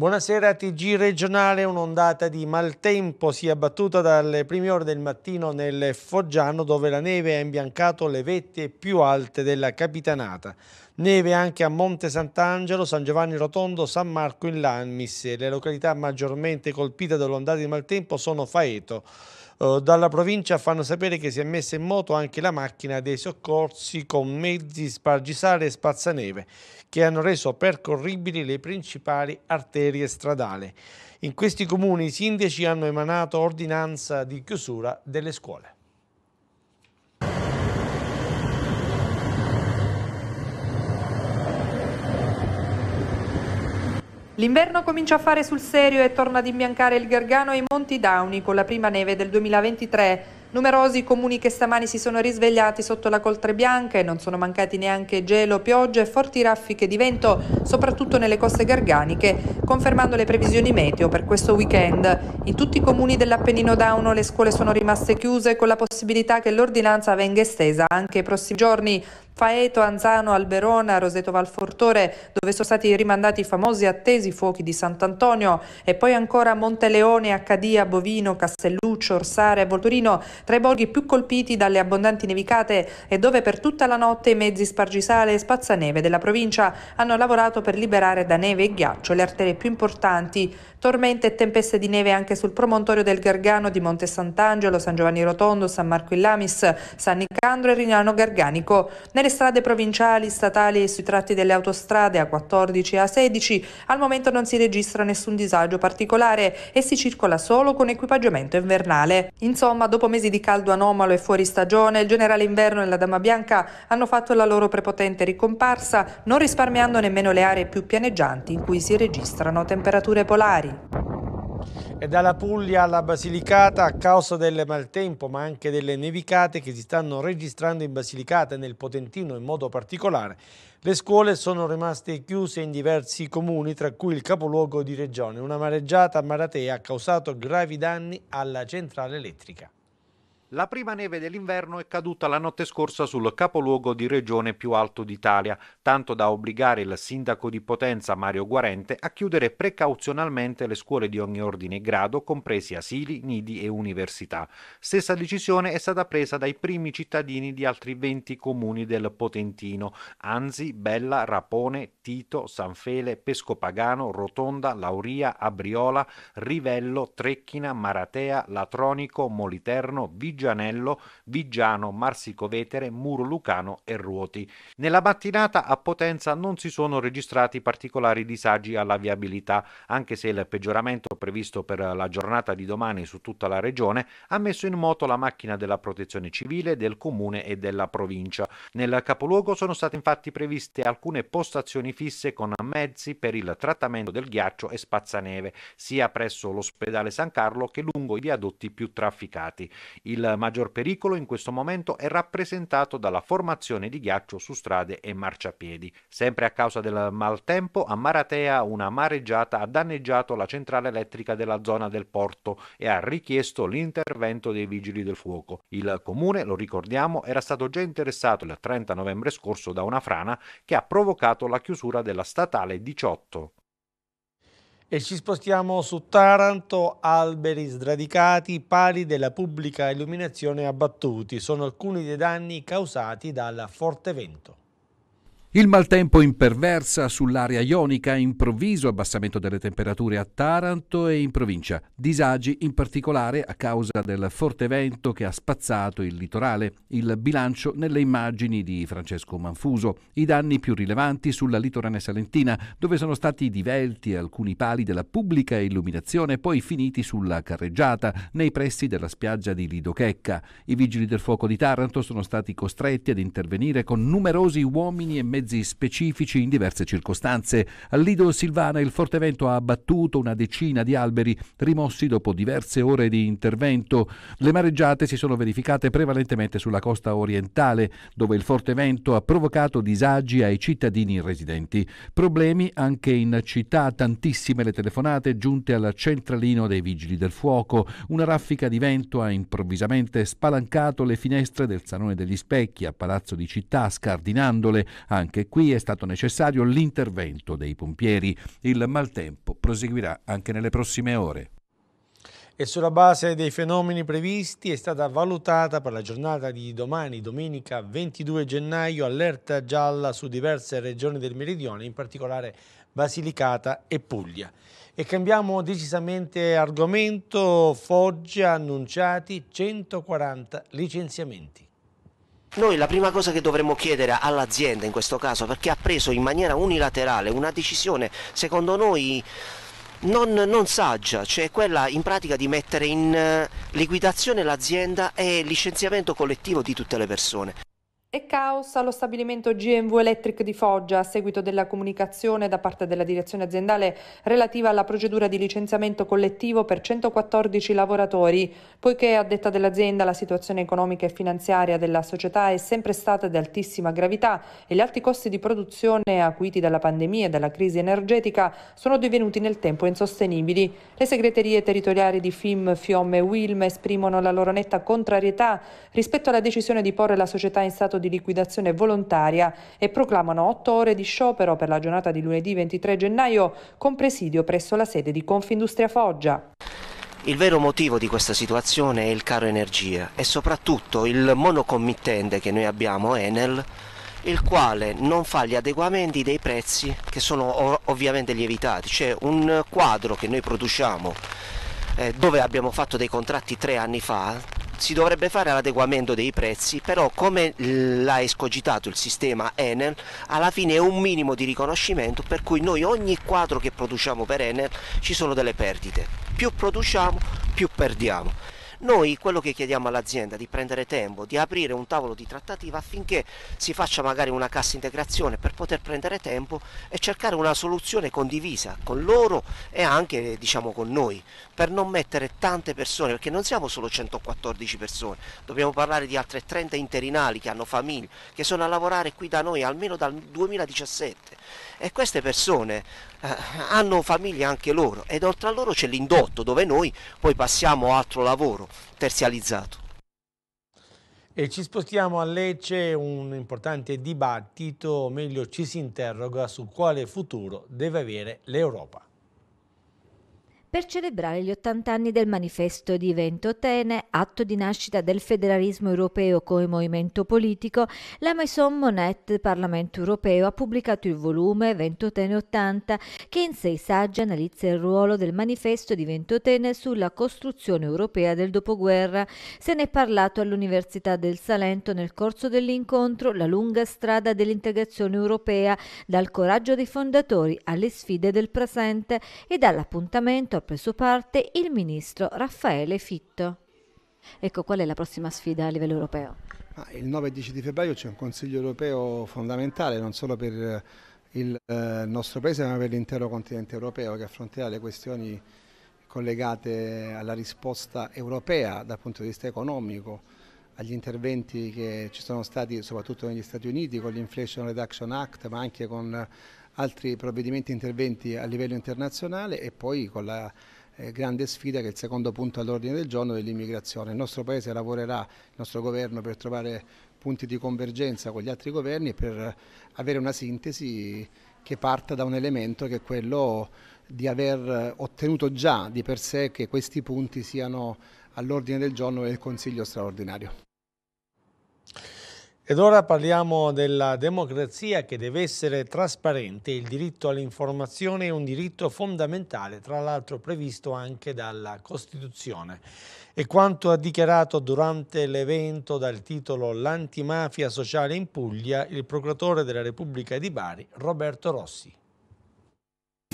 Buonasera TG regionale, un'ondata di maltempo si è abbattuta dalle prime ore del mattino nel Foggiano dove la neve ha imbiancato le vette più alte della capitanata. Neve anche a Monte Sant'Angelo, San Giovanni Rotondo, San Marco in Lannis. Le località maggiormente colpite dall'ondata di maltempo sono Faeto, eh, dalla provincia fanno sapere che si è messa in moto anche la macchina dei soccorsi con mezzi spargisale e spazzaneve che hanno reso percorribili le principali arterie stradali. In questi comuni i sindaci hanno emanato ordinanza di chiusura delle scuole. L'inverno comincia a fare sul serio e torna ad imbiancare il Gargano e i Monti Dauni con la prima neve del 2023. Numerosi comuni che stamani si sono risvegliati sotto la coltre bianca e non sono mancati neanche gelo, piogge e forti raffiche di vento, soprattutto nelle coste garganiche, confermando le previsioni meteo per questo weekend. In tutti i comuni dell'Appennino Dauno le scuole sono rimaste chiuse con la possibilità che l'ordinanza venga estesa anche ai prossimi giorni. Faeto, Anzano, Alberona, Roseto Valfortore, dove sono stati rimandati i famosi attesi fuochi di Sant'Antonio e poi ancora Monteleone, Accadia, Bovino, Castelluccio, Orsare e Volturino, tra i borghi più colpiti dalle abbondanti nevicate e dove per tutta la notte i mezzi spargisale e spazzaneve della provincia hanno lavorato per liberare da neve e ghiaccio le arterie più importanti. Tormente e tempeste di neve anche sul promontorio del Gargano di Monte Sant'Angelo, San Giovanni Rotondo, San Marco Illamis, San Nicandro e Rinano Garganico. Nelle strade provinciali, statali e sui tratti delle autostrade A14 e A16 al momento non si registra nessun disagio particolare e si circola solo con equipaggiamento invernale. Insomma, dopo mesi di caldo anomalo e fuori stagione, il generale inverno e la Dama Bianca hanno fatto la loro prepotente ricomparsa, non risparmiando nemmeno le aree più pianeggianti in cui si registrano temperature polari. E dalla Puglia alla Basilicata, a causa del maltempo ma anche delle nevicate che si stanno registrando in Basilicata e nel Potentino in modo particolare, le scuole sono rimaste chiuse in diversi comuni, tra cui il capoluogo di regione. Una mareggiata a Maratea ha causato gravi danni alla centrale elettrica. La prima neve dell'inverno è caduta la notte scorsa sul capoluogo di regione più alto d'Italia, tanto da obbligare il sindaco di Potenza Mario Guarente a chiudere precauzionalmente le scuole di ogni ordine e grado, compresi asili, nidi e università. Stessa decisione è stata presa dai primi cittadini di altri 20 comuni del Potentino, Anzi, Bella, Rapone, Tito, Sanfele, Pescopagano, Rotonda, Lauria, Abriola, Rivello, Trecchina, Maratea, Latronico, Moliterno, Vigilio Viggianello, Viggiano, Marsico Vetere, Muro Lucano e Ruoti. Nella mattinata a Potenza non si sono registrati particolari disagi alla viabilità, anche se il peggioramento previsto per la giornata di domani su tutta la regione ha messo in moto la macchina della protezione civile, del comune e della provincia. Nel capoluogo sono state infatti previste alcune postazioni fisse con mezzi per il trattamento del ghiaccio e spazzaneve, sia presso l'ospedale San Carlo che lungo i viadotti più trafficati. Il il maggior pericolo in questo momento è rappresentato dalla formazione di ghiaccio su strade e marciapiedi. Sempre a causa del maltempo, a Maratea una mareggiata ha danneggiato la centrale elettrica della zona del porto e ha richiesto l'intervento dei vigili del fuoco. Il comune, lo ricordiamo, era stato già interessato il 30 novembre scorso da una frana che ha provocato la chiusura della statale 18. E ci spostiamo su Taranto, alberi sradicati, pali della pubblica illuminazione abbattuti. Sono alcuni dei danni causati dal forte vento. Il maltempo imperversa sull'area ionica, improvviso abbassamento delle temperature a Taranto e in provincia, disagi in particolare a causa del forte vento che ha spazzato il litorale, il bilancio nelle immagini di Francesco Manfuso, i danni più rilevanti sulla litorane salentina, dove sono stati divelti alcuni pali della pubblica illuminazione poi finiti sulla carreggiata nei pressi della spiaggia di Lidochecca. I vigili del fuoco di Taranto sono stati costretti ad intervenire con numerosi uomini e mezzi prezzi specifici in diverse circostanze. Al Lido Silvana il forte vento ha abbattuto una decina di alberi rimossi dopo diverse ore di intervento. Le mareggiate si sono verificate prevalentemente sulla costa orientale, dove il forte vento ha provocato disagi ai cittadini residenti. Problemi anche in città, tantissime le telefonate giunte al centralino dei vigili del fuoco. Una raffica di vento ha improvvisamente spalancato le finestre del Salone degli Specchi a Palazzo di Città, scardinandole anche anche qui è stato necessario l'intervento dei pompieri. Il maltempo proseguirà anche nelle prossime ore e sulla base dei fenomeni previsti è stata valutata per la giornata di domani, domenica 22 gennaio, allerta gialla su diverse regioni del meridione, in particolare Basilicata e Puglia. E cambiamo decisamente argomento, Foggia annunciati 140 licenziamenti. Noi la prima cosa che dovremmo chiedere all'azienda in questo caso, perché ha preso in maniera unilaterale una decisione, secondo noi, non, non, saggia, cioè quella in pratica di mettere in eh, liquidazione l'azienda e licenziamento collettivo di tutte le persone. E caos allo stabilimento GMV Electric di Foggia a seguito della comunicazione da parte della direzione aziendale relativa alla procedura di licenziamento collettivo per 114 lavoratori, poiché a detta dell'azienda la situazione economica e finanziaria della società è sempre stata di altissima gravità e gli alti costi di produzione acuiti dalla pandemia e dalla crisi energetica sono divenuti nel tempo insostenibili. Le segreterie territoriali di FIM, Fiom e Wilm esprimono la loro netta contrarietà rispetto alla decisione di porre la società in stato di liquidazione volontaria e proclamano otto ore di sciopero per la giornata di lunedì 23 gennaio con presidio presso la sede di Confindustria Foggia. Il vero motivo di questa situazione è il caro energia e soprattutto il monocommittente che noi abbiamo, Enel, il quale non fa gli adeguamenti dei prezzi che sono ovviamente lievitati, C'è un quadro che noi produciamo eh, dove abbiamo fatto dei contratti tre anni fa si dovrebbe fare l'adeguamento dei prezzi, però come l'ha escogitato il sistema Enel, alla fine è un minimo di riconoscimento per cui noi ogni quadro che produciamo per Enel ci sono delle perdite. Più produciamo, più perdiamo. Noi quello che chiediamo all'azienda è di prendere tempo, di aprire un tavolo di trattativa affinché si faccia magari una cassa integrazione per poter prendere tempo e cercare una soluzione condivisa con loro e anche diciamo con noi, per non mettere tante persone, perché non siamo solo 114 persone, dobbiamo parlare di altre 30 interinali che hanno famiglie, che sono a lavorare qui da noi almeno dal 2017 e queste persone eh, hanno famiglie anche loro ed oltre a loro c'è l'indotto dove noi poi passiamo altro lavoro terzializzato. E ci spostiamo a Lecce, un importante dibattito, o meglio ci si interroga su quale futuro deve avere l'Europa per celebrare gli 80 anni del manifesto di Ventotene, atto di nascita del federalismo europeo come movimento politico, la Maison Monet Parlamento europeo ha pubblicato il volume Ventotene 80 che in sei saggi analizza il ruolo del manifesto di Ventotene sulla costruzione europea del dopoguerra. Se ne è parlato all'Università del Salento nel corso dell'incontro La lunga strada dell'integrazione europea, dal coraggio dei fondatori alle sfide del presente e dall'appuntamento per sua parte il ministro Raffaele Fitto. Ecco, qual è la prossima sfida a livello europeo? Ah, il 9 e 10 di febbraio c'è un Consiglio europeo fondamentale non solo per eh, il eh, nostro Paese ma per l'intero continente europeo che affronterà le questioni collegate alla risposta europea dal punto di vista economico, agli interventi che ci sono stati soprattutto negli Stati Uniti con l'Inflation Reduction Act ma anche con altri provvedimenti e interventi a livello internazionale e poi con la eh, grande sfida che è il secondo punto all'ordine del giorno dell'immigrazione. Il nostro Paese lavorerà, il nostro governo, per trovare punti di convergenza con gli altri governi e per avere una sintesi che parta da un elemento che è quello di aver ottenuto già di per sé che questi punti siano all'ordine del giorno del Consiglio straordinario. Ed ora parliamo della democrazia che deve essere trasparente. Il diritto all'informazione è un diritto fondamentale, tra l'altro previsto anche dalla Costituzione. E quanto ha dichiarato durante l'evento dal titolo L'antimafia sociale in Puglia il procuratore della Repubblica di Bari, Roberto Rossi.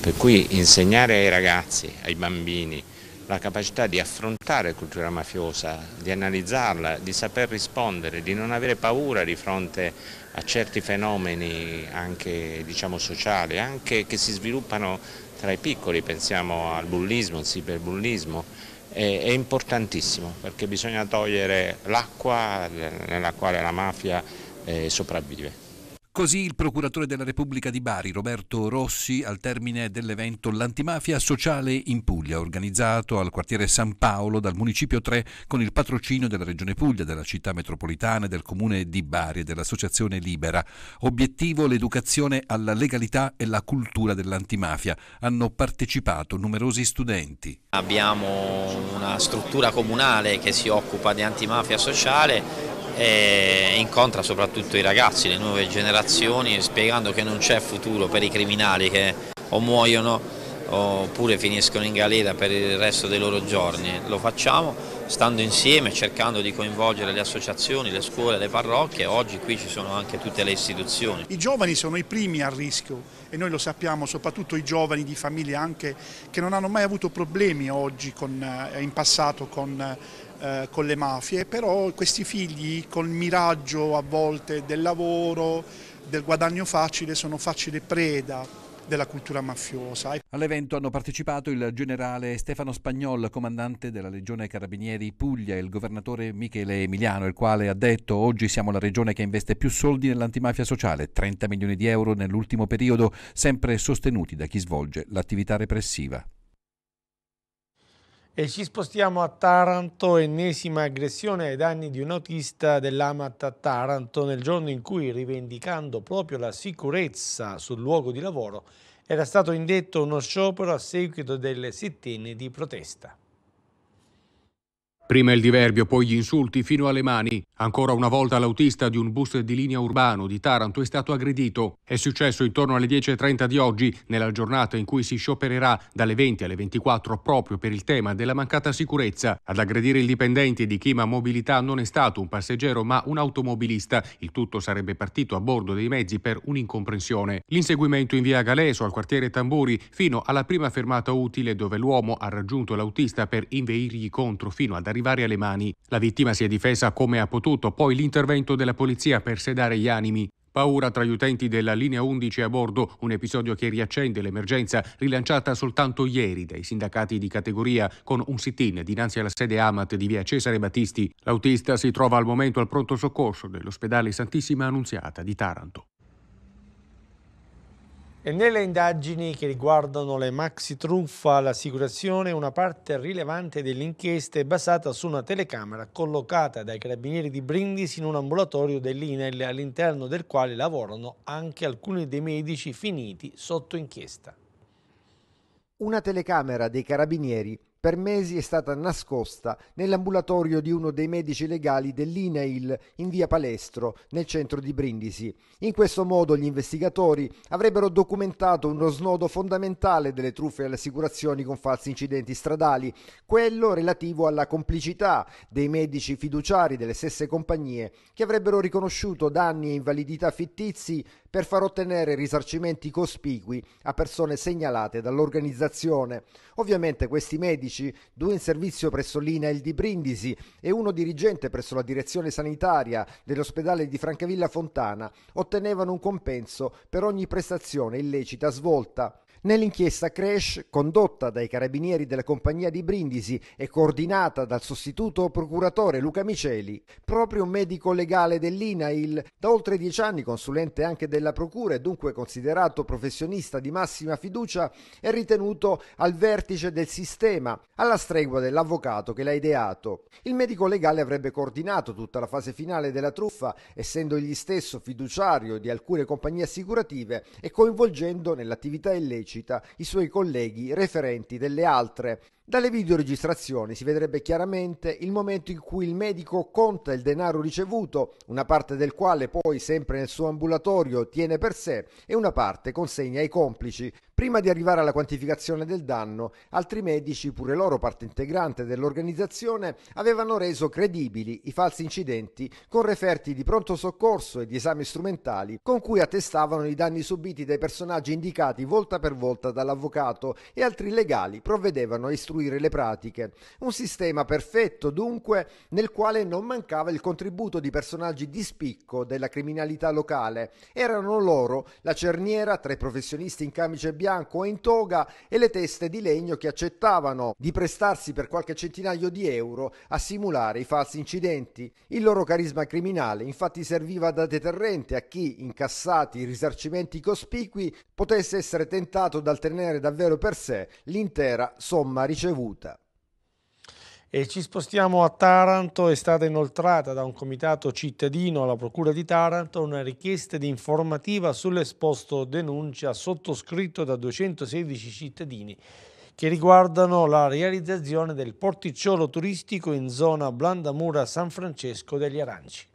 Per cui insegnare ai ragazzi, ai bambini, la capacità di affrontare cultura mafiosa, di analizzarla, di saper rispondere, di non avere paura di fronte a certi fenomeni anche diciamo, sociali, anche che si sviluppano tra i piccoli, pensiamo al bullismo, al cyberbullismo, è, importantissimo perché bisogna togliere l'acqua nella quale la mafia eh, sopravvive. Così il procuratore della Repubblica di Bari, Roberto Rossi, al termine dell'evento L'antimafia sociale in Puglia, organizzato al quartiere San Paolo dal Municipio 3 con il patrocinio della Regione Puglia, della città metropolitana, del comune di Bari e dell'Associazione Libera. Obiettivo l'educazione alla legalità e la cultura dell'antimafia. Hanno partecipato numerosi studenti. Abbiamo una struttura comunale che si occupa di antimafia sociale e incontra soprattutto i ragazzi, le nuove generazioni, spiegando che non c'è futuro per i criminali che o muoiono oppure finiscono in galera per il resto dei loro giorni. Lo facciamo stando insieme, cercando di coinvolgere le associazioni, le scuole, le parrocchie, oggi qui ci sono anche tutte le istituzioni. I giovani sono i primi a rischio e noi lo sappiamo, soprattutto i giovani di famiglie anche che non hanno mai avuto problemi oggi con, eh, in passato con eh, eh, con le mafie, però questi figli col miraggio a volte del lavoro, del guadagno facile, sono facile preda della cultura mafiosa. All'evento hanno partecipato il generale Stefano Spagnol, comandante della Legione Carabinieri Puglia e il governatore Michele Emiliano, il quale ha detto oggi siamo la regione che investe più soldi nell'antimafia sociale, 30 milioni di euro nell'ultimo periodo, sempre sostenuti da chi svolge l'attività repressiva. E ci spostiamo a Taranto, ennesima aggressione ai danni di un autista dell'Amat a Taranto nel giorno in cui, rivendicando proprio la sicurezza sul luogo di lavoro, era stato indetto uno sciopero a seguito delle settenne di protesta. Prima il diverbio, poi gli insulti fino alle mani. Ancora una volta l'autista di un bus di linea urbano di Taranto è stato aggredito. È successo intorno alle 10.30 di oggi, nella giornata in cui si sciopererà dalle 20 alle 24 proprio per il tema della mancata sicurezza. Ad aggredire il dipendente di Chima Mobilità non è stato un passeggero ma un automobilista. Il tutto sarebbe partito a bordo dei mezzi per un'incomprensione. L'inseguimento in via Galeso al quartiere Tamburi fino alla prima fermata utile dove l'uomo ha raggiunto l'autista per inveirgli contro fino ad arrivare arrivare alle mani. La vittima si è difesa come ha potuto, poi l'intervento della polizia per sedare gli animi. Paura tra gli utenti della linea 11 a bordo, un episodio che riaccende l'emergenza rilanciata soltanto ieri dai sindacati di categoria con un sit-in dinanzi alla sede Amat di via Cesare Battisti. L'autista si trova al momento al pronto soccorso dell'ospedale Santissima Annunziata di Taranto. E nelle indagini che riguardano le maxi truffa all'assicurazione, una parte rilevante delle inchieste è basata su una telecamera collocata dai carabinieri di Brindisi in un ambulatorio dell'INEL all'interno del quale lavorano anche alcuni dei medici finiti sotto inchiesta. Una telecamera dei carabinieri per mesi è stata nascosta nell'ambulatorio di uno dei medici legali dell'INAIL in via Palestro, nel centro di Brindisi. In questo modo gli investigatori avrebbero documentato uno snodo fondamentale delle truffe alle assicurazioni con falsi incidenti stradali, quello relativo alla complicità dei medici fiduciari delle stesse compagnie che avrebbero riconosciuto danni e invalidità fittizi per far ottenere risarcimenti cospicui a persone segnalate dall'organizzazione. Ovviamente questi medici, due in servizio presso l'INAIL di Brindisi e uno dirigente presso la direzione sanitaria dell'ospedale di Francavilla Fontana, ottenevano un compenso per ogni prestazione illecita svolta. Nell'inchiesta Crash, condotta dai carabinieri della compagnia di Brindisi e coordinata dal sostituto procuratore Luca Miceli, proprio medico legale dell'INAIL, da oltre dieci anni consulente anche della Procura e dunque considerato professionista di massima fiducia, è ritenuto al vertice del sistema, alla stregua dell'avvocato che l'ha ideato. Il medico legale avrebbe coordinato tutta la fase finale della truffa, essendo egli stesso fiduciario di alcune compagnie assicurative e coinvolgendo nell'attività illecita esplicita i suoi colleghi referenti delle altre dalle videoregistrazioni si vedrebbe chiaramente il momento in cui il medico conta il denaro ricevuto, una parte del quale poi sempre nel suo ambulatorio tiene per sé e una parte consegna ai complici, prima di arrivare alla quantificazione del danno, altri medici, pure loro parte integrante dell'organizzazione, avevano reso credibili i falsi incidenti con referti di pronto soccorso e di esami strumentali con cui attestavano i danni subiti dai personaggi indicati volta per volta dall'avvocato e altri legali provvedevano a istruire costruire le pratiche. Un sistema perfetto, dunque, nel quale non mancava il contributo di personaggi di spicco della criminalità locale. Erano loro la cerniera tra i professionisti in camice bianco e in toga e le teste di legno che accettavano di prestarsi per qualche centinaio di euro a simulare i falsi incidenti. Il loro carisma criminale infatti serviva da deterrente a chi, incassati risarcimenti cospicui, potesse essere tentato dal tenere davvero per sé l'intera somma ricevuta ricevuta. E ci spostiamo a Taranto, è stata inoltrata da un comitato cittadino alla Procura di Taranto una richiesta di informativa sull'esposto denuncia sottoscritto da 216 cittadini che riguardano la realizzazione del porticciolo turistico in zona Blandamura San Francesco degli Aranci.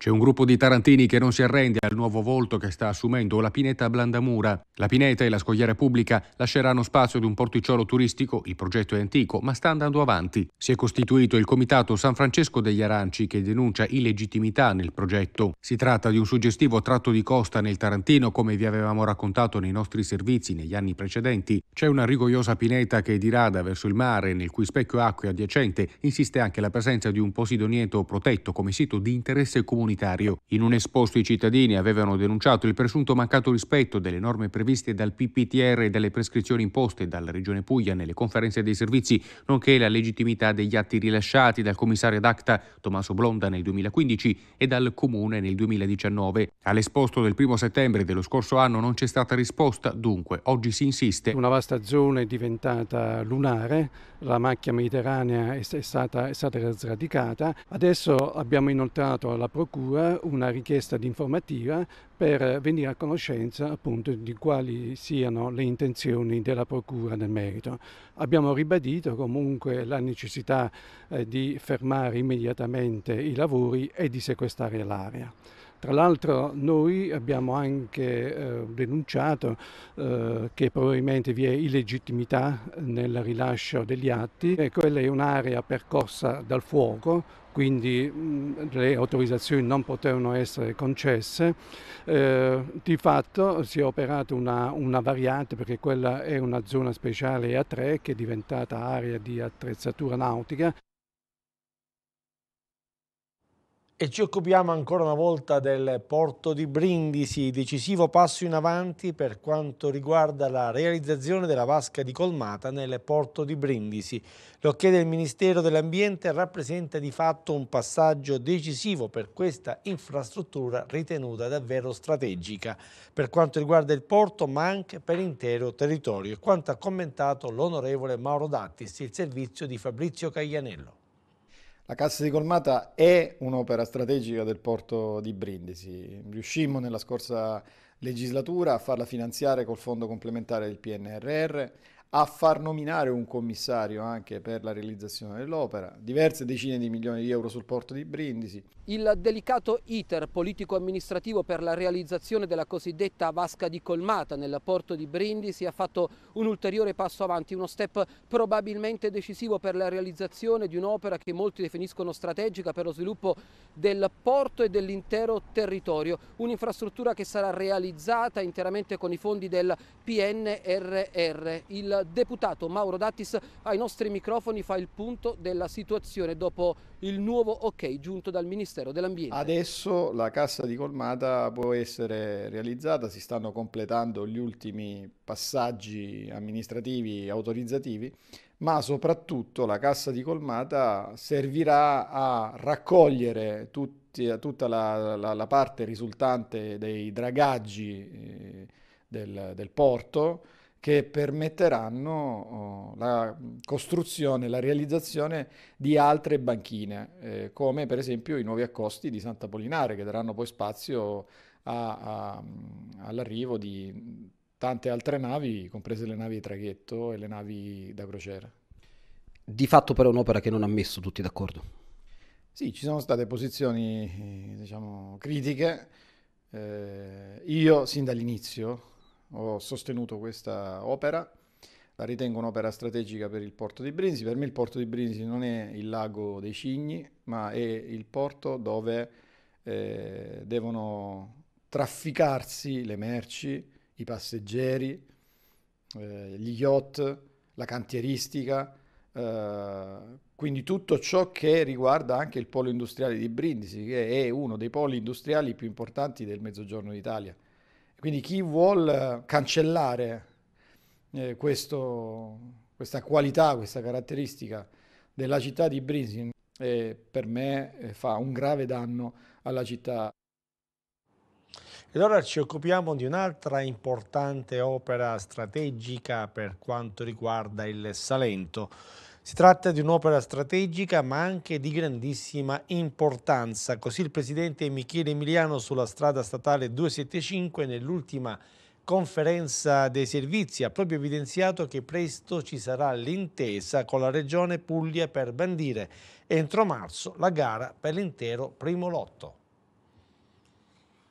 C'è un gruppo di tarantini che non si arrende al nuovo volto che sta assumendo la Pineta Blandamura. La Pineta e la Scogliera Pubblica lasceranno spazio ad un porticciolo turistico, il progetto è antico, ma sta andando avanti. Si è costituito il Comitato San Francesco degli Aranci che denuncia illegittimità nel progetto. Si tratta di un suggestivo tratto di costa nel Tarantino, come vi avevamo raccontato nei nostri servizi negli anni precedenti. C'è una rigogliosa pineta che dirada verso il mare, nel cui specchio acqueo adiacente insiste anche la presenza di un posidonieto protetto come sito di interesse comunale comunitario. In un esposto i cittadini avevano denunciato il presunto mancato rispetto delle norme previste dal PPTR e dalle prescrizioni imposte dalla Regione Puglia nelle conferenze dei servizi, nonché la legittimità degli atti rilasciati dal commissario d'ACTA Tommaso Blonda nel 2015 e dal Comune nel 2019. All'esposto del primo settembre dello scorso anno non c'è stata risposta, dunque oggi si insiste. Una vasta zona è diventata lunare, la macchia mediterranea è stata, è stata sradicata, adesso abbiamo inoltrato alla Procura cura una richiesta di informativa per venire a conoscenza appunto di quali siano le intenzioni della Procura nel merito. Abbiamo ribadito comunque la necessità eh, di fermare immediatamente i lavori e di sequestrare l'area. Tra l'altro noi abbiamo anche eh, denunciato eh, che probabilmente vi è illegittimità nel rilascio degli atti e quella è un'area percorsa dal fuoco, quindi mh, le autorizzazioni non potevano essere concesse. Eh, di fatto si è operata una, una, variante perché quella è una zona speciale A3 che è diventata area di attrezzatura nautica. E ci occupiamo ancora una volta del porto di Brindisi, decisivo passo in avanti per quanto riguarda la realizzazione della vasca di colmata nel porto di Brindisi. L'occhio del Ministero dell'Ambiente rappresenta di fatto un passaggio decisivo per questa infrastruttura ritenuta davvero strategica per quanto riguarda il porto ma anche per l'intero territorio, quanto ha commentato l'onorevole Mauro Dattis, il servizio di Fabrizio Caglianello. La cassa di colmata è un'opera strategica del porto di Brindisi. Riuscimmo nella scorsa legislatura a farla finanziare col fondo complementare del PNRR, a far nominare un commissario anche per la realizzazione dell'opera, diverse decine di milioni di euro sul porto di Brindisi. Il delicato iter politico-amministrativo per la realizzazione della cosiddetta vasca di colmata nel porto di Brindisi ha fatto un ulteriore passo avanti, uno step probabilmente decisivo per la realizzazione di un'opera che molti definiscono strategica per lo sviluppo del porto e dell'intero territorio, un'infrastruttura che sarà realizzata interamente con i fondi del PNRR. Il deputato Mauro Dattis ai nostri microfoni fa il punto della situazione dopo il nuovo ok giunto dal Ministero dell'Ambiente. Adesso la cassa di colmata può essere realizzata, si stanno completando gli ultimi passaggi amministrativi e autorizzativi, ma soprattutto la cassa di colmata servirà a raccogliere tutti, tutta la, la, la, parte risultante dei dragaggi eh, del, del porto, che permetteranno oh, la costruzione, la realizzazione di altre banchine, eh, come per esempio i nuovi accosti di Santa Polinare, che daranno poi spazio a, a, all'arrivo di tante altre navi, comprese le navi di traghetto e le navi da crociera. Di fatto però è un'opera che non ha messo tutti d'accordo. Sì, ci sono state posizioni eh, diciamo, critiche. Eh, io sin dall'inizio ho sostenuto questa opera, la ritengo un'opera strategica per il porto di Brindisi. Per me il porto di Brindisi non è il lago dei cigni, ma è il porto dove eh, devono trafficarsi le merci, i passeggeri, eh, gli yacht, la cantieristica, eh, quindi tutto ciò che riguarda anche il polo industriale di Brindisi, che è uno dei poli industriali più importanti del Mezzogiorno d'Italia. Quindi chi vuole cancellare eh, questo, questa qualità, questa caratteristica della città di Brisin, eh, per me eh, fa un grave danno alla città. E ora ci occupiamo di un'altra importante opera strategica per quanto riguarda il Salento si tratta di un'opera strategica ma anche di grandissima importanza. Così il presidente Michele Emiliano sulla strada statale 275 nell'ultima conferenza dei servizi ha proprio evidenziato che presto ci sarà l'intesa con la regione Puglia per bandire entro marzo la gara per l'intero primo lotto.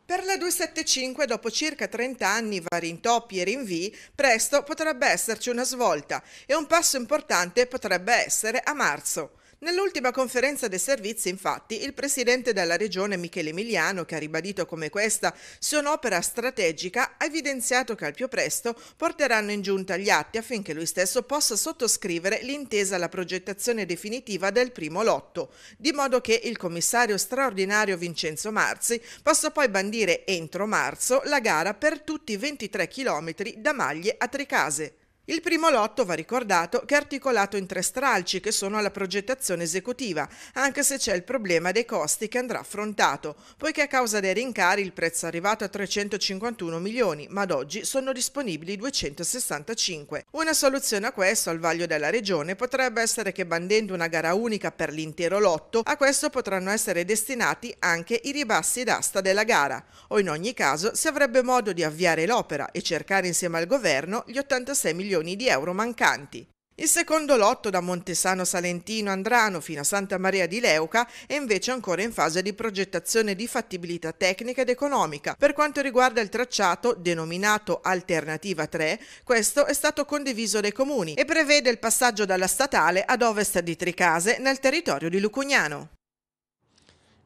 Per la 275, dopo circa 30 anni vari intoppi e rinvii, presto potrebbe esserci una svolta e un passo importante potrebbe essere a marzo. Nell'ultima conferenza dei servizi, infatti, il presidente della regione Michele Emiliano, che ha ribadito come questa sia un'opera strategica, ha evidenziato che al più presto porteranno in giunta gli atti affinché lui stesso possa sottoscrivere l'intesa alla progettazione definitiva del primo lotto, di modo che il commissario straordinario Vincenzo Marzi possa poi bandire entro marzo la gara per tutti i 23 chilometri da Maglie a Tricase. Il primo lotto, va ricordato, che è articolato in tre stralci che sono alla progettazione esecutiva, anche se c'è il problema dei costi che andrà affrontato, poiché a causa dei rincari il prezzo è arrivato a 351 milioni, ma ad oggi sono disponibili 265. Una soluzione a questo, al vaglio della Regione, potrebbe essere che bandendo una gara unica per l'intero lotto, a questo potranno essere destinati anche i ribassi d'asta della gara, o in ogni caso si avrebbe modo di avviare l'opera e cercare insieme al governo gli 86 milioni milioni di euro mancanti. Il secondo lotto da Montesano Salentino Andrano fino a Santa Maria di Leuca è invece ancora in fase di progettazione di fattibilità tecnica ed economica. Per quanto riguarda il tracciato, denominato Alternativa 3, questo è stato condiviso dai comuni e prevede il passaggio dalla statale ad ovest di Tricase nel territorio di Lucugnano.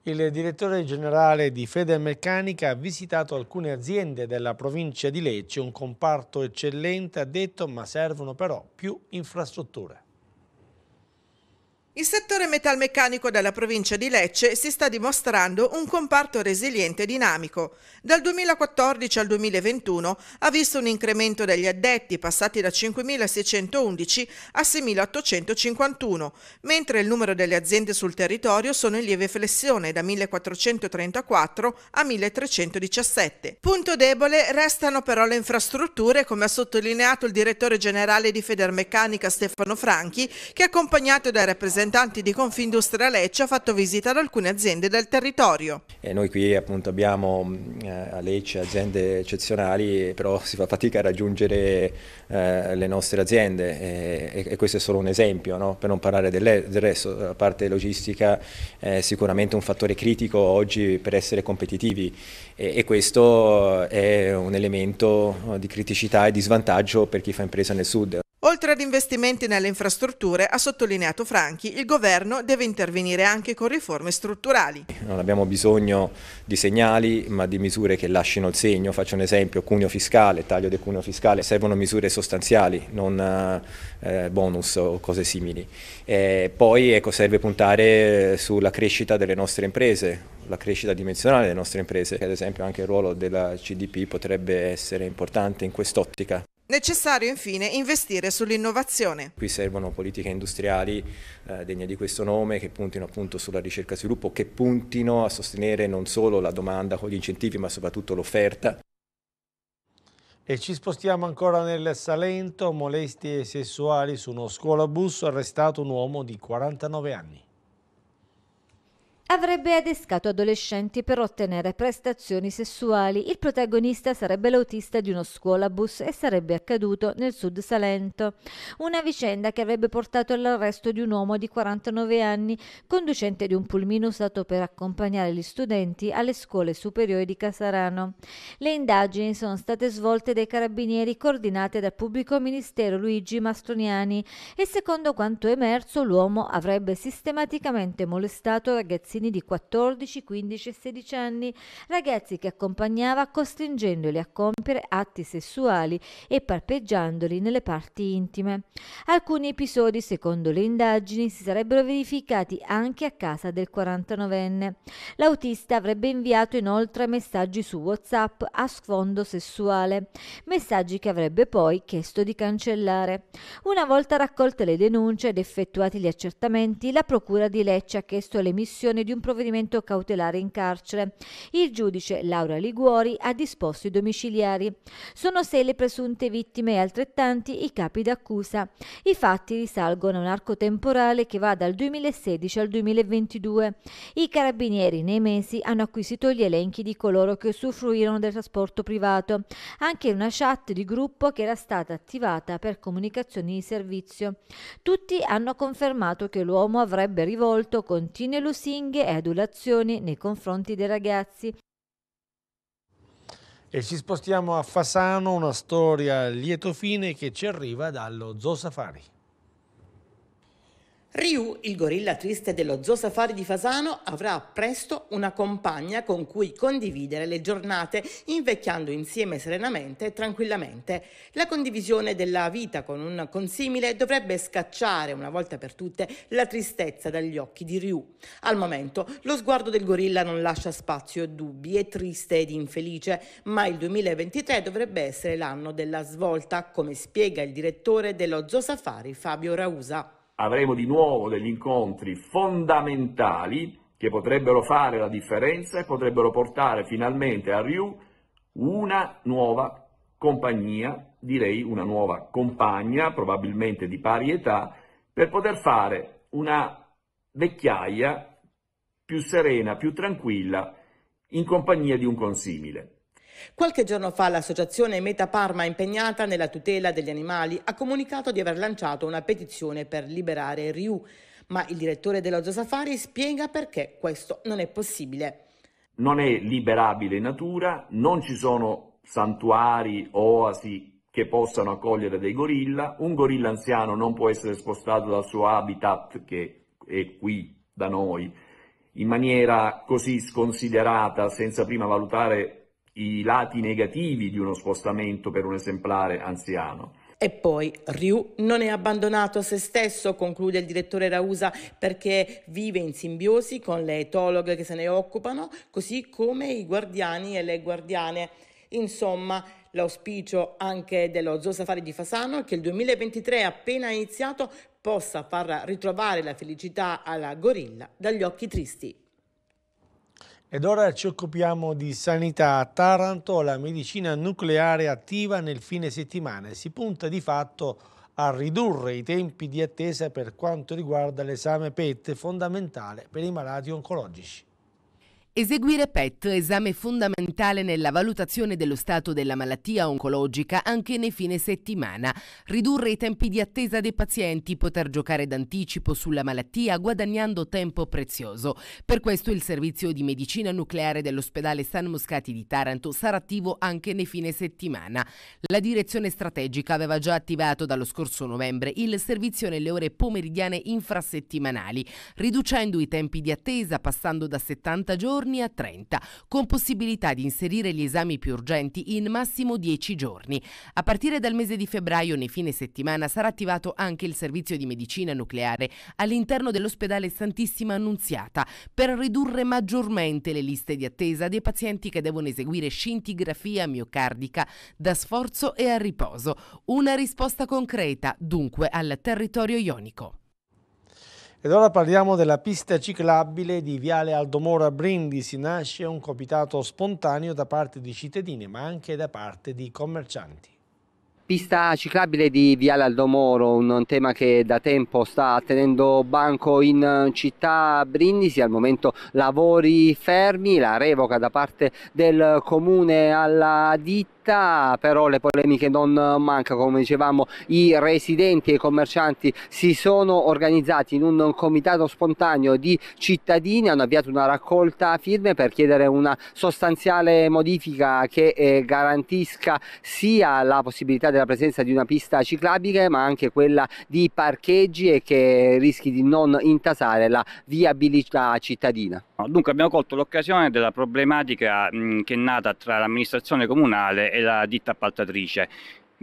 Il direttore generale di Federmeccanica ha visitato alcune aziende della provincia di Lecce, un comparto eccellente, ha detto, ma servono però più infrastrutture. Il settore metalmeccanico della provincia di Lecce si sta dimostrando un comparto resiliente e dinamico. Dal 2014 al 2021 ha visto un incremento degli addetti passati da 5.611 a 6.851, mentre il numero delle aziende sul territorio sono in lieve flessione da 1.434 a 1.317. Punto debole restano però le infrastrutture, come ha sottolineato il direttore generale di Federmeccanica Stefano Franchi, che accompagnato dai rappresentanti rappresentanti di Confindustria Lecce ha fatto visita ad alcune aziende del territorio. E noi qui appunto abbiamo eh, a Lecce aziende eccezionali, però si fa fatica a raggiungere eh, le nostre aziende e, questo è solo un esempio, no? per non parlare del, resto, la parte logistica è sicuramente un fattore critico oggi per essere competitivi e questo è un elemento di criticità e di svantaggio per chi fa impresa nel sud. Oltre ad investimenti nelle infrastrutture, ha sottolineato Franchi, il governo deve intervenire anche con riforme strutturali. Non abbiamo bisogno di segnali, ma di misure che lasciano il segno. Faccio un esempio, cuneo fiscale, taglio del cuneo fiscale. Servono misure sostanziali, non eh, bonus o cose simili. E poi ecco, serve puntare sulla crescita delle nostre imprese, la crescita dimensionale delle nostre imprese, ad esempio anche il ruolo della CDP potrebbe essere importante in quest'ottica. Necessario infine investire sull'innovazione. Qui servono politiche industriali eh, degne di questo nome che puntino appunto sulla ricerca e sviluppo, che puntino a sostenere non solo la domanda con gli incentivi ma soprattutto l'offerta. E ci spostiamo ancora nel Salento, molestie sessuali su uno scuolabus, arrestato un uomo di 49 anni avrebbe adescato adolescenti per ottenere prestazioni sessuali. Il protagonista sarebbe l'autista di uno scuolabus e sarebbe accaduto nel sud Salento. Una vicenda che avrebbe portato all'arresto di un uomo di 49 anni, conducente di un pulmino usato per accompagnare gli studenti alle scuole superiori di Casarano. Le indagini sono state svolte dai carabinieri coordinate dal pubblico ministero Luigi Mastroniani e secondo quanto emerso l'uomo avrebbe sistematicamente molestato ragazzini ragazzini di 14, 15 e 16 anni, ragazzi che accompagnava costringendoli a compiere compiere atti sessuali e parpeggiandoli nelle parti intime. Alcuni episodi, secondo le indagini, si sarebbero verificati anche a casa del 49enne. L'autista avrebbe inviato inoltre messaggi su WhatsApp a sfondo sessuale, messaggi che avrebbe poi chiesto di cancellare. Una volta raccolte le denunce ed effettuati gli accertamenti, la Procura di Lecce ha chiesto l'emissione di un provvedimento cautelare in carcere. Il giudice Laura Liguori ha disposto i domiciliari giudiziari. Sono sei le presunte vittime e altrettanti i capi d'accusa. I fatti risalgono a un arco temporale che va dal 2016 al 2022. I carabinieri nei mesi hanno acquisito gli elenchi di coloro che usufruirono del trasporto privato, anche una chat di gruppo che era stata attivata per comunicazioni di servizio. Tutti hanno confermato che l'uomo avrebbe rivolto continue lusinghe e adulazioni nei confronti dei ragazzi, e ci spostiamo a Fasano, una storia lieto fine che ci arriva dallo Zoo Safari. Ryu, il gorilla triste dello zoo safari di Fasano, avrà presto una compagna con cui condividere le giornate, invecchiando insieme serenamente e tranquillamente. La condivisione della vita con un consimile dovrebbe scacciare una volta per tutte la tristezza dagli occhi di Ryu. Al momento lo sguardo del gorilla non lascia spazio a dubbi, è triste ed infelice, ma il 2023 dovrebbe essere l'anno della svolta, come spiega il direttore dello zoo safari Fabio Rausa avremo di nuovo degli incontri fondamentali che potrebbero fare la differenza e potrebbero portare finalmente a Ryu una nuova compagnia, direi una nuova compagna, probabilmente di pari età, per poter fare una vecchiaia più serena, più tranquilla, in compagnia di un consimile. Qualche giorno fa l'associazione Meta Parma impegnata nella tutela degli animali ha comunicato di aver lanciato una petizione per liberare Ryu, ma il direttore dello Safari spiega perché questo non è possibile. Non è liberabile in natura, non ci sono santuari, oasi che possano accogliere dei gorilla, un gorilla anziano non può essere spostato dal suo habitat che è qui da noi in maniera così sconsiderata senza prima valutare i lati negativi di uno spostamento per un esemplare anziano. E poi Ryu non è abbandonato a se stesso, conclude il direttore Rausa, perché vive in simbiosi con le etologhe che se ne occupano, così come i guardiani e le guardiane. Insomma, l'auspicio anche dello Zoo Safari di Fasano è che il 2023 appena iniziato possa far ritrovare la felicità alla gorilla dagli occhi tristi. Ed ora ci occupiamo di sanità. A Taranto la medicina nucleare attiva nel fine settimana e si punta di fatto a ridurre i tempi di attesa per quanto riguarda l'esame PET fondamentale per i malati oncologici. Eseguire PET, esame fondamentale nella valutazione dello stato della malattia oncologica anche nei fine settimana, ridurre i tempi di attesa dei pazienti, poter giocare d'anticipo sulla malattia guadagnando tempo prezioso. Per questo il servizio di medicina nucleare dell'ospedale San Moscati di Taranto sarà attivo anche nei fine settimana. La direzione strategica aveva già attivato dallo scorso novembre il servizio nelle ore pomeridiane infrasettimanali, riducendo i tempi di attesa passando da 70 giorni giorni a 30, con possibilità di inserire gli esami più urgenti in massimo 10 giorni. A partire dal mese di febbraio, nei fine settimana, sarà attivato anche il servizio di medicina nucleare all'interno dell'ospedale Santissima Annunziata per ridurre maggiormente le liste di attesa dei pazienti che devono eseguire scintigrafia miocardica da sforzo e a riposo. Una risposta concreta, dunque, al territorio ionico. Ed ora parliamo della pista ciclabile di Viale Aldomoro a Brindisi. Nasce un comitato spontaneo da parte di cittadini ma anche da parte di commercianti. Pista ciclabile di Viale Aldomoro, un tema che da tempo sta tenendo banco in città Brindisi, al momento lavori fermi, la revoca da parte del comune alla ditta città però le polemiche non mancano, come dicevamo i residenti e i commercianti si sono organizzati in un comitato spontaneo di cittadini, hanno avviato una raccolta firme per chiedere una sostanziale modifica che eh, garantisca sia la possibilità della presenza di una pista ciclabile ma anche quella di parcheggi e che rischi di non intasare la viabilità cittadina. Dunque abbiamo colto l'occasione della problematica che è nata tra l'amministrazione comunale è la ditta appaltatrice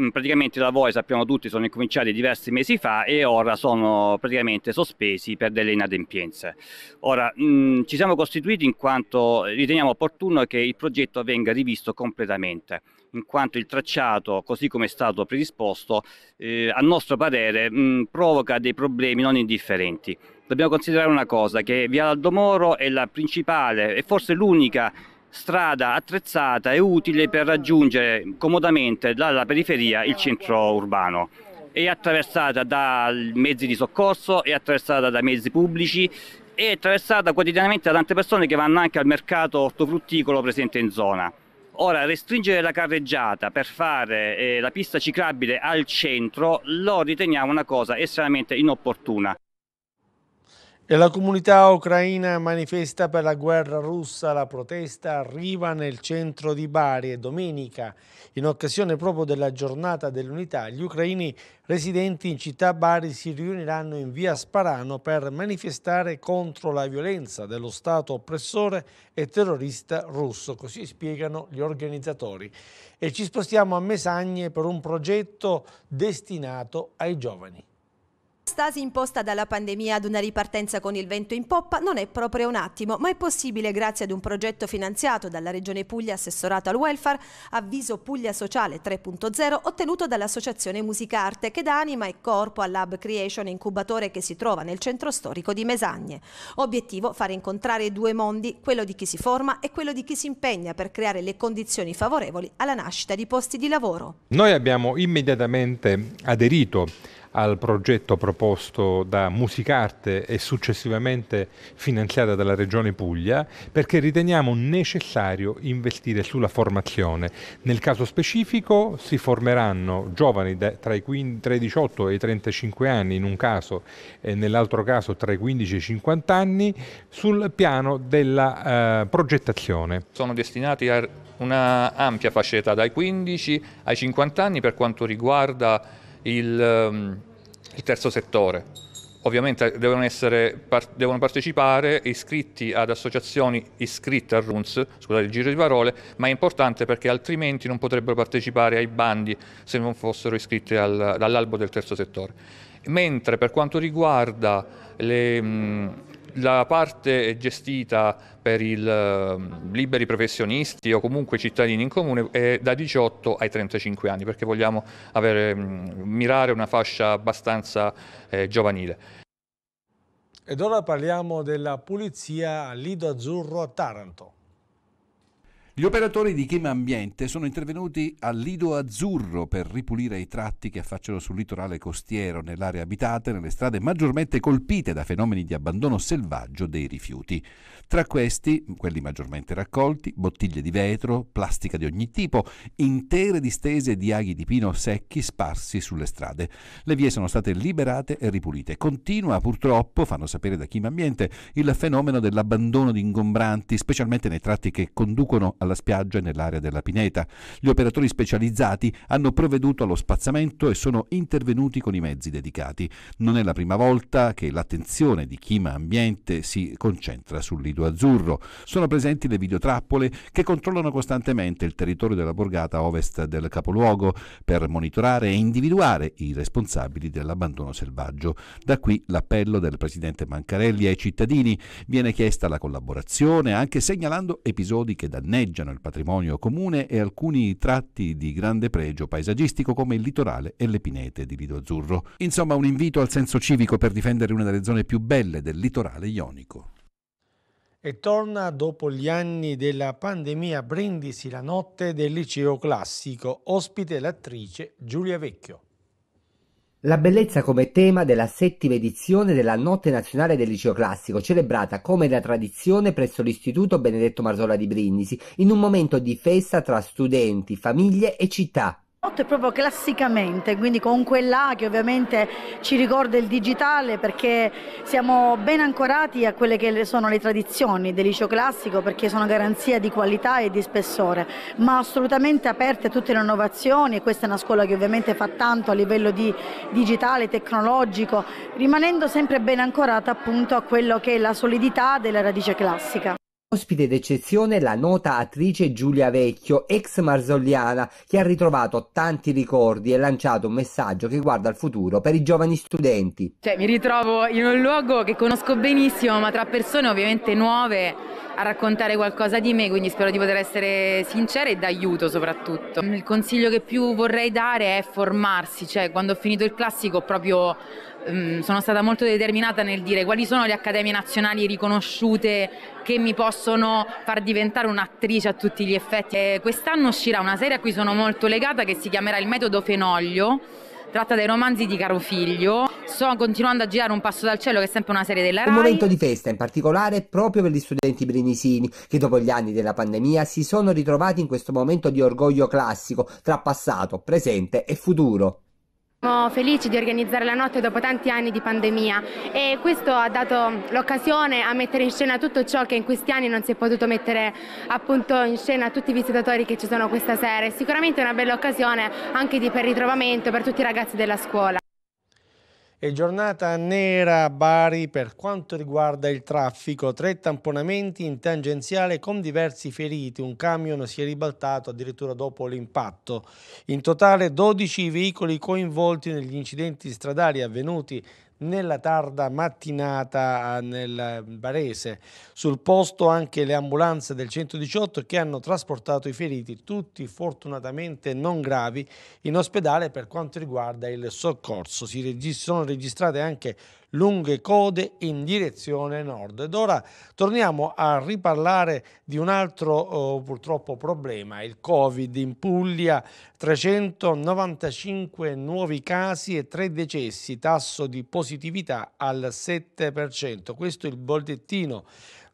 mm, praticamente i lavori sappiamo tutti sono incominciati diversi mesi fa e ora sono praticamente sospesi per delle inadempienze. Ora mh, mm, ci siamo costituiti in quanto riteniamo opportuno che il progetto venga rivisto completamente in quanto il tracciato, così come è stato predisposto, eh, a nostro parere mh, mm, provoca dei problemi non indifferenti. Dobbiamo considerare una cosa, che Via Aldomoro è la principale e forse l'unica strada attrezzata e utile per raggiungere comodamente dalla periferia il centro urbano. È attraversata da mezzi di soccorso, è attraversata da mezzi pubblici è attraversata quotidianamente da tante persone che vanno anche al mercato ortofrutticolo presente in zona. Ora, restringere la carreggiata per fare eh, la pista ciclabile al centro lo riteniamo una cosa estremamente inopportuna. E la comunità ucraina manifesta per la guerra russa, la protesta arriva nel centro di Bari e domenica, in occasione proprio della giornata dell'unità, gli ucraini residenti in città Bari si riuniranno in via Sparano per manifestare contro la violenza dello Stato oppressore e terrorista russo, così spiegano gli organizzatori. E ci spostiamo a Mesagne per un progetto destinato ai giovani. Stasi imposta dalla pandemia ad una ripartenza con il vento in poppa non è proprio un attimo, ma è possibile grazie ad un progetto finanziato dalla Regione Puglia assessorato al welfare, avviso Puglia Sociale 3.0, ottenuto dall'Associazione Musica Arte che dà anima e corpo al Lab Creation incubatore che si trova nel centro storico di Mesagne. Obiettivo fare incontrare due mondi, quello di chi si forma e quello di chi si impegna per creare le condizioni favorevoli alla nascita di posti di lavoro. Noi abbiamo immediatamente aderito al progetto proposto da Musicarte e successivamente finanziata dalla Regione Puglia perché riteniamo necessario investire sulla formazione. Nel caso specifico si formeranno giovani tra i, 18 e i 35 anni in un caso e nell'altro caso tra i 15 e i 50 anni sul piano della eh, progettazione. Sono destinati a una ampia fascia dai 15 ai 50 anni per quanto riguarda il, ehm, il terzo settore ovviamente devono, essere, part, devono, partecipare iscritti ad associazioni iscritte al RUNS, scusate il giro di parole, ma è importante perché altrimenti non potrebbero partecipare ai bandi se non fossero iscritti al, all'albo del terzo settore. Mentre per quanto riguarda le, mh, la parte è gestita per i ehm, liberi professionisti o comunque cittadini in comune è da 18 ai 35 anni perché vogliamo avere, mm, mirare una fascia abbastanza eh, giovanile. Ed ora parliamo della pulizia a Lido Azzurro a Taranto. Gli operatori di Chima Ambiente sono intervenuti al Lido Azzurro per ripulire i tratti che affacciano sul litorale costiero, nell'area abitata e nelle strade maggiormente colpite da fenomeni di abbandono selvaggio dei rifiuti. Tra questi, quelli maggiormente raccolti, bottiglie di vetro, plastica di ogni tipo, intere distese di aghi di pino secchi sparsi sulle strade. Le vie sono state liberate e ripulite. Continua purtroppo, fanno sapere da Chima Ambiente, il fenomeno dell'abbandono di ingombranti, specialmente nei tratti che conducono alla spiaggia e nell'area della pineta. Gli operatori specializzati hanno provveduto allo spazzamento e sono intervenuti con i mezzi dedicati. Non è la prima volta che l'attenzione di Chima Ambiente si concentra sull'idrogeno. Lido Azzurro. Sono presenti le videotrappole che controllano costantemente il territorio della borgata ovest del capoluogo per monitorare e individuare i responsabili dell'abbandono selvaggio. Da qui l'appello del presidente Mancarelli ai cittadini. Viene chiesta la collaborazione anche segnalando episodi che danneggiano il patrimonio comune e alcuni tratti di grande pregio paesaggistico come il litorale e le pinete di Lido Azzurro. Insomma, un invito al senso civico per difendere una delle zone più belle del litorale ionico e torna dopo gli anni della pandemia Brindisi la notte del liceo classico, ospite l'attrice Giulia Vecchio. La bellezza come tema della settima edizione della Notte Nazionale del Liceo Classico, celebrata come da tradizione presso l'Istituto Benedetto Marzola di Brindisi, in un momento di festa tra studenti, famiglie e città. È proprio classicamente, quindi con quella che ovviamente ci ricorda il digitale perché siamo ben ancorati a quelle che sono le tradizioni del liceo classico perché sono garanzia di qualità e di spessore, ma assolutamente aperte a tutte le innovazioni e questa è una scuola che ovviamente fa tanto a livello di digitale, tecnologico, rimanendo sempre ben ancorata appunto a quello che è la solidità della radice classica. Ospite d'eccezione la nota attrice Giulia Vecchio, ex marzolliana, che ha ritrovato tanti ricordi e lanciato un messaggio che guarda al futuro per i giovani studenti. Cioè, mi ritrovo in un luogo che conosco benissimo, ma tra persone ovviamente nuove a raccontare qualcosa di me, quindi spero di poter essere sincera e d'aiuto soprattutto. Il consiglio che più vorrei dare è formarsi, cioè quando ho finito il classico proprio Ehm, sono stata molto determinata nel dire quali sono le accademie nazionali riconosciute che mi possono far diventare un'attrice a tutti gli effetti. E eh, quest'anno uscirà una serie a cui sono molto legata che si chiamerà Il metodo Fenoglio tratta dai romanzi di Caro Figlio. Sto continuando a girare Un passo dal cielo, che è sempre una serie della RAI. Un momento di festa in particolare proprio per gli studenti brinisini, che dopo gli anni della pandemia si sono ritrovati in questo momento di orgoglio classico tra passato, presente e futuro. Siamo felici di organizzare la notte dopo tanti anni di pandemia e questo ha dato l'occasione a mettere in scena tutto ciò che in questi anni non si è potuto mettere appunto in scena a tutti i visitatori che ci sono questa sera. È sicuramente è una bella occasione anche per ritrovamento per tutti i ragazzi della scuola. E giornata nera a Bari per quanto riguarda il traffico. Tre tamponamenti in tangenziale con diversi feriti. Un camion si è ribaltato addirittura dopo l'impatto. In totale 12 veicoli coinvolti negli incidenti stradali avvenuti nella tarda mattinata eh, nel Barese. Eh, Sul posto anche le ambulanze del 118 che hanno trasportato i feriti, tutti fortunatamente non gravi, in ospedale per quanto riguarda il soccorso. Si sono registrate anche lunghe code in direzione nord. Ed ora torniamo a riparlare di un altro eh, purtroppo problema, il Covid in Puglia, 395 nuovi casi e 3 decessi, tasso di positività al 7%. Questo è il bollettino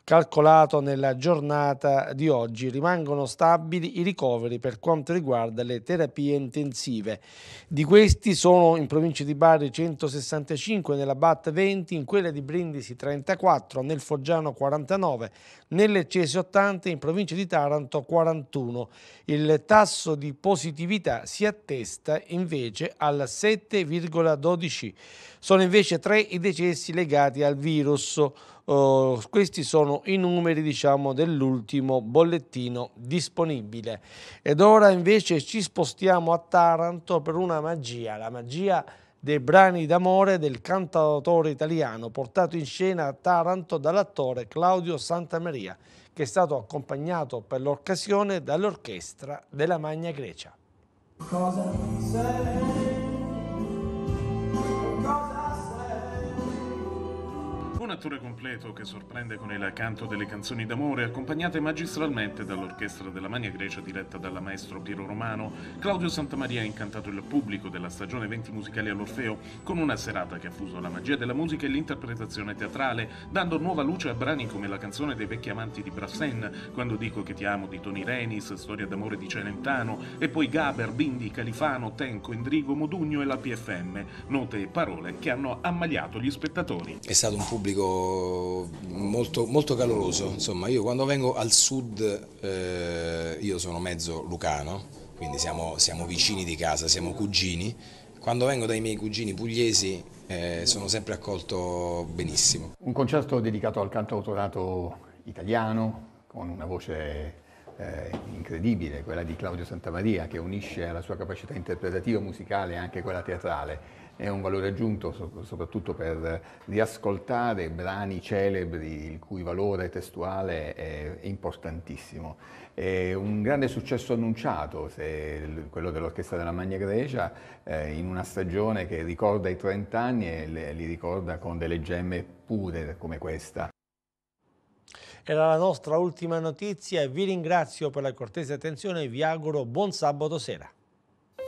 calcolato nella giornata di oggi. Rimangono stabili i ricoveri per quanto riguarda le terapie intensive. Di questi sono in provincia di Bari 165, nella BAT 20, in quella di Brindisi 34, nel Foggiano 49, nelle Cese 80, in provincia di Taranto 41. Il tasso di positività si attesta invece al 7,12. Sono invece tre i decessi legati al virus Uh, questi sono i numeri diciamo, dell'ultimo bollettino disponibile. Ed ora invece ci spostiamo a Taranto per una magia, la magia dei brani d'amore del cantautore italiano portato in scena a Taranto dall'attore Claudio Santamaria che è stato accompagnato per l'occasione dall'orchestra della Magna Grecia. Cosa sei? un attore completo che sorprende con il canto delle canzoni d'amore accompagnate magistralmente dall'orchestra della Magna Grecia diretta dal maestro Piero Romano, Claudio Santamaria ha incantato il pubblico della stagione 20 musicali all'Orfeo con una serata che ha fuso la magia della musica e l'interpretazione teatrale, dando nuova luce a brani come la canzone dei vecchi amanti di Brassen, Quando dico che ti amo di Tony Renis, Storia d'amore di Celentano e poi Gaber, Bindi, Califano, Tenco, Indrigo, Modugno e la PFM, note e parole che hanno ammaliato gli spettatori. È stato un pubblico pubblico molto, molto caloroso, insomma io quando vengo al sud, eh, io sono mezzo lucano, quindi siamo, siamo, vicini di casa, siamo cugini. Quando vengo dai miei cugini pugliesi eh, sono sempre accolto benissimo. Un concerto dedicato al cantautorato italiano con una voce eh, incredibile, quella di Claudio Santamaria, che unisce alla sua capacità interpretativa musicale anche quella teatrale è un valore aggiunto soprattutto per riascoltare brani celebri il cui valore testuale è importantissimo. È un grande successo annunciato, quello dell'Orchestra della Magna Grecia, eh, in una stagione che ricorda i 30 anni e li ricorda con delle gemme pure come questa. Era la nostra ultima notizia, vi ringrazio per la cortese attenzione e vi auguro buon sabato sera.